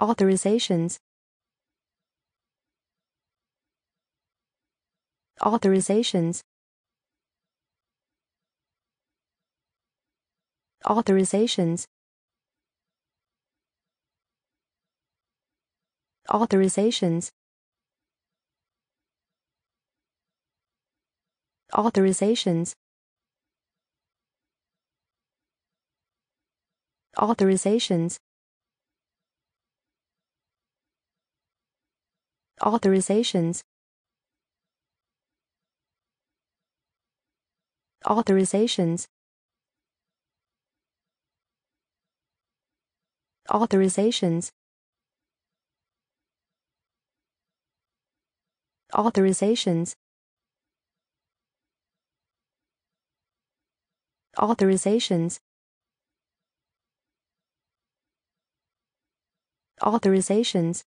authorizations authorizations authorizations authorizations authorizations authorizations authorizations authorizations authorizations authorizations authorizations authorizations